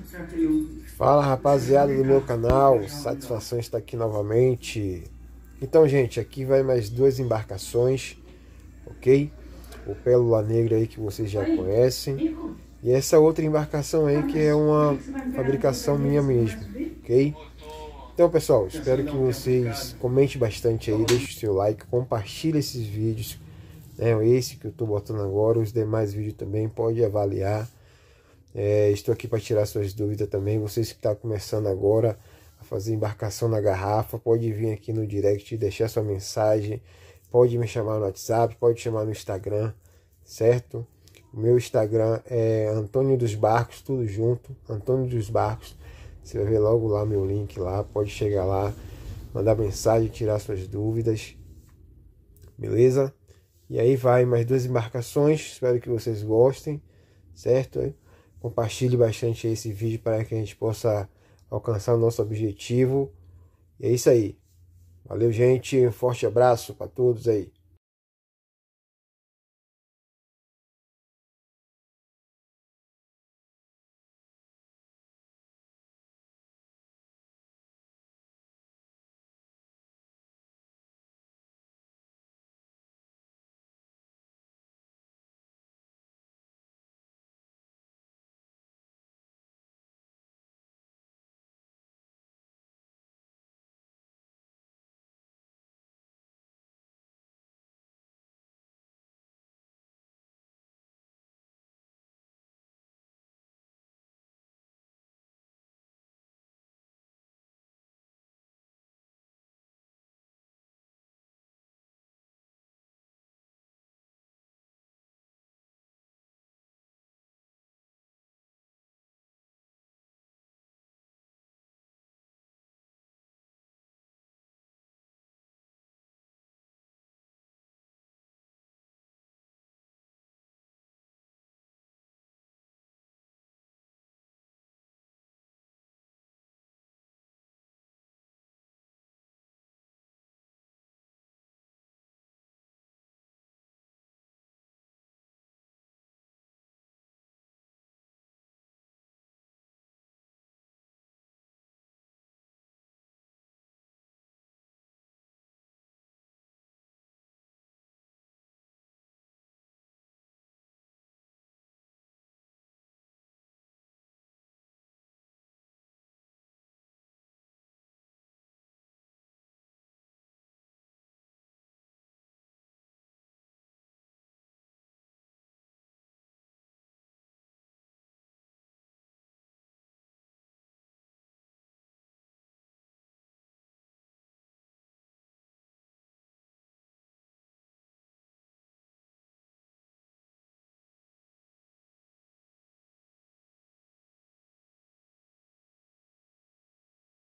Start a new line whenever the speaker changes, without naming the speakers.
Fala rapaziada do meu canal, satisfação estar aqui novamente. Então, gente, aqui vai mais duas embarcações, ok? O Pélula Negra aí que vocês já conhecem. E essa outra embarcação aí que é uma fabricação minha mesmo, ok? Então, pessoal, espero que vocês comentem bastante aí, deixe o seu like, compartilhe esses vídeos, né? Esse que eu tô botando agora, os demais vídeos também, pode avaliar. É, estou aqui para tirar suas dúvidas também. Vocês que estão tá começando agora a fazer embarcação na garrafa, pode vir aqui no direct e deixar sua mensagem. Pode me chamar no WhatsApp, pode chamar no Instagram, certo? O meu Instagram é Antônio dos Barcos, tudo junto. Antônio dos Barcos. Você vai ver logo lá meu link lá. Pode chegar lá, mandar mensagem, tirar suas dúvidas. Beleza? E aí vai mais duas embarcações. Espero que vocês gostem, certo? Compartilhe bastante esse vídeo para que a gente possa alcançar o nosso objetivo. E é isso aí. Valeu, gente. Um forte abraço para todos aí.